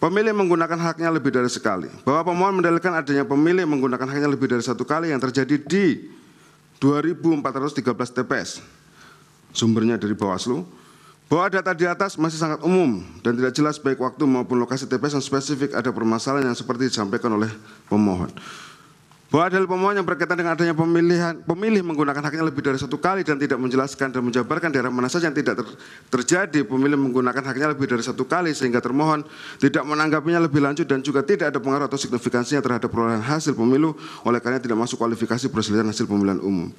Pemilih menggunakan haknya lebih dari sekali. Bahwa pemohon mendalilkan adanya pemilih menggunakan haknya lebih dari satu kali yang terjadi di 2413 TPS. Sumbernya dari Bawaslu. Bahwa data di atas masih sangat umum dan tidak jelas baik waktu maupun lokasi TPS yang spesifik ada permasalahan yang seperti disampaikan oleh pemohon. Bahwa ada pemohon yang berkaitan dengan adanya pemilihan, pemilih menggunakan haknya lebih dari satu kali dan tidak menjelaskan dan menjabarkan daerah mana saja yang tidak ter, terjadi pemilih menggunakan haknya lebih dari satu kali sehingga termohon tidak menanggapinya lebih lanjut dan juga tidak ada pengaruh atau signifikansinya terhadap perolehan hasil pemilu oleh karena tidak masuk kualifikasi perselisihan hasil pemilihan umum.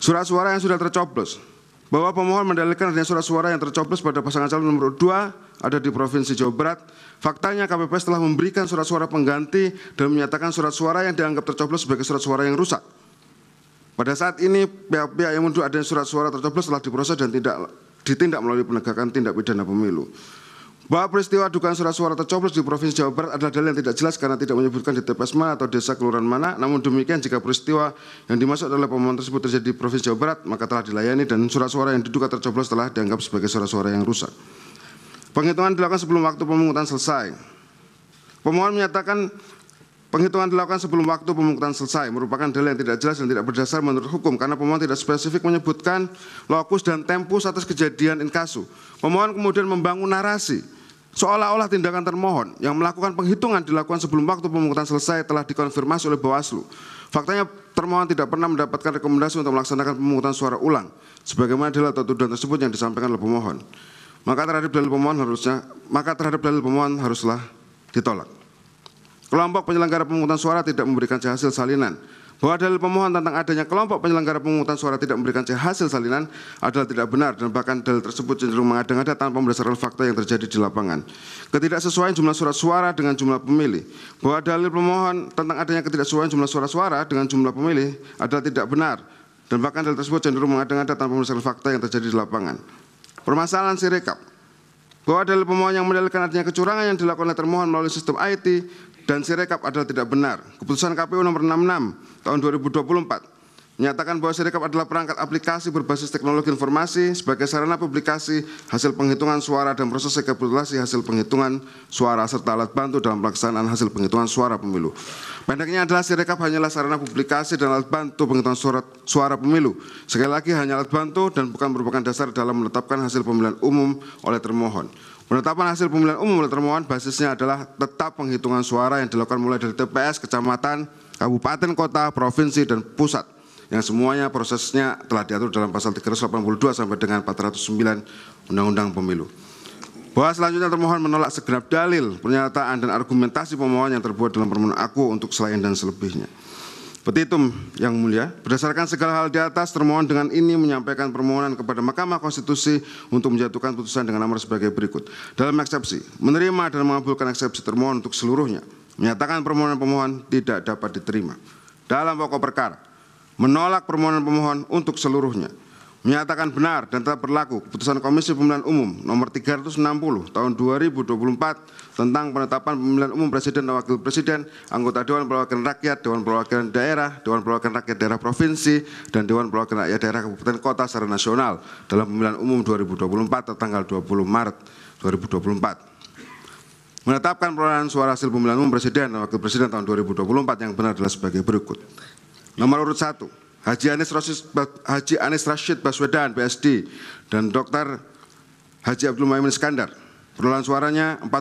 Surat suara yang sudah tercoblos bahwa pemohon mendalilkan adanya surat suara yang tercoblos pada pasangan calon nomor 2 ada di Provinsi Jawa Barat. Faktanya KPPS telah memberikan surat suara pengganti dan menyatakan surat suara yang dianggap tercoblos sebagai surat suara yang rusak. Pada saat ini pihak-pihak yang menduduk adanya surat suara tercoblos telah diproses dan tidak ditindak melalui penegakan tindak pidana pemilu. Bahwa peristiwa dugaan surat suara tercoblos di Provinsi Jawa Barat adalah dalil yang tidak jelas karena tidak menyebutkan di TPS mana atau desa kelurahan mana. Namun demikian jika peristiwa yang dimaksud oleh pemohon tersebut terjadi di Provinsi Jawa Barat maka telah dilayani dan surat suara yang diduga tercoblos telah dianggap sebagai surat suara yang rusak. Penghitungan dilakukan sebelum waktu pemungutan selesai. Pemohon menyatakan Penghitungan dilakukan sebelum waktu pemungutan selesai merupakan dalil yang tidak jelas dan tidak berdasar menurut hukum karena pemohon tidak spesifik menyebutkan lokus dan tempus atas kejadian inkasu. Pemohon kemudian membangun narasi seolah-olah tindakan termohon yang melakukan penghitungan dilakukan sebelum waktu pemungutan selesai telah dikonfirmasi oleh Bawaslu. Faktanya termohon tidak pernah mendapatkan rekomendasi untuk melaksanakan pemungutan suara ulang sebagaimana adalah tuduhan tersebut yang disampaikan oleh pemohon. Maka terhadap dalil pemohon harusnya maka terhadap dalil pemohon haruslah ditolak. Kelompok penyelenggara pemungutan suara tidak memberikan hasil salinan. Bahwa dalil pemohon tentang adanya kelompok penyelenggara pemungutan suara tidak memberikan hasil salinan adalah tidak benar dan bahkan dalil tersebut cenderung mengada-ngada tanpa berdasarkan fakta yang terjadi di lapangan. Ketidaksesuaian jumlah surat suara dengan jumlah pemilih. Bahwa dalil pemohon tentang adanya ketidaksesuaian jumlah surat suara dengan jumlah pemilih adalah tidak benar dan bahkan dalil tersebut cenderung mengada-ngada tanpa berdasarkan fakta yang terjadi di lapangan. Permasalahan sirekap bahwa dalil pemohon yang mendalilkan adanya kecurangan yang dilakukan oleh termohon melalui sistem IT dan sirekap adalah tidak benar. Keputusan KPU nomor 66 tahun 2024 Menyatakan bahwa Sirekap adalah perangkat aplikasi berbasis teknologi informasi sebagai sarana publikasi hasil penghitungan suara dan proses rekapitulasi hasil penghitungan suara serta alat bantu dalam pelaksanaan hasil penghitungan suara pemilu. Pendeknya adalah Sirekap hanyalah sarana publikasi dan alat bantu penghitungan suara, suara pemilu. Sekali lagi hanya alat bantu dan bukan merupakan dasar dalam menetapkan hasil pemilihan umum oleh termohon. Penetapan hasil pemilihan umum oleh termohon basisnya adalah tetap penghitungan suara yang dilakukan mulai dari TPS, kecamatan, kabupaten, kota, provinsi, dan pusat yang semuanya prosesnya telah diatur dalam pasal 382 sampai dengan 409 Undang-Undang Pemilu. Bahwa selanjutnya termohon menolak segenap dalil, pernyataan, dan argumentasi pemohon yang terbuat dalam permohonan aku untuk selain dan selebihnya. Petitum yang mulia, berdasarkan segala hal di atas, termohon dengan ini menyampaikan permohonan kepada Mahkamah Konstitusi untuk menjatuhkan putusan dengan nomor sebagai berikut. Dalam eksepsi, menerima dan mengabulkan eksepsi termohon untuk seluruhnya. Menyatakan permohonan pemohon tidak dapat diterima. Dalam pokok perkara, menolak permohonan pemohon untuk seluruhnya menyatakan benar dan tetap berlaku keputusan Komisi Pemilihan Umum nomor 360 tahun 2024 tentang penetapan pemilihan umum presiden dan wakil presiden, anggota Dewan Perwakilan Rakyat, Dewan Perwakilan Daerah, Dewan Perwakilan Rakyat Daerah Provinsi, dan Dewan Perwakilan Rakyat Daerah Kabupaten Kota secara nasional dalam pemilihan umum 2024 tanggal 20 Maret 2024 menetapkan perolehan suara hasil pemilihan umum presiden dan wakil presiden tahun 2024 yang benar adalah sebagai berikut. Nomor urut satu, Haji Anies, Rashid, Haji Anies Rashid Baswedan, BSD, dan Dr. Haji Abdul Maimun Iskandar. Perolehan suaranya 40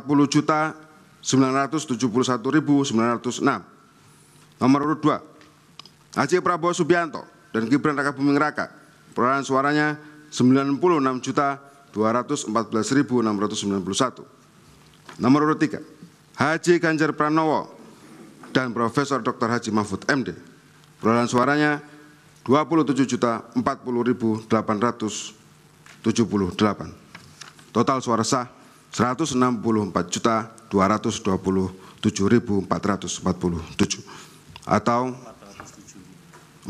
Nomor urut 2, Haji Prabowo Subianto dan Gibran Raka Buming Raka. Perolehan suaranya 96.214.691. Nomor urut 3, Haji Ganjar Pranowo dan Profesor Dr. Haji Mahfud MD. Perolehan suaranya 27.040.878. Total suara sah 164.227.447 atau 475.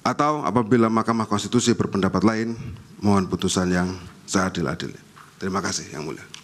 Atau apabila Mahkamah Konstitusi berpendapat lain, mohon putusan yang seadil-adilnya. Terima kasih, Yang Mulia.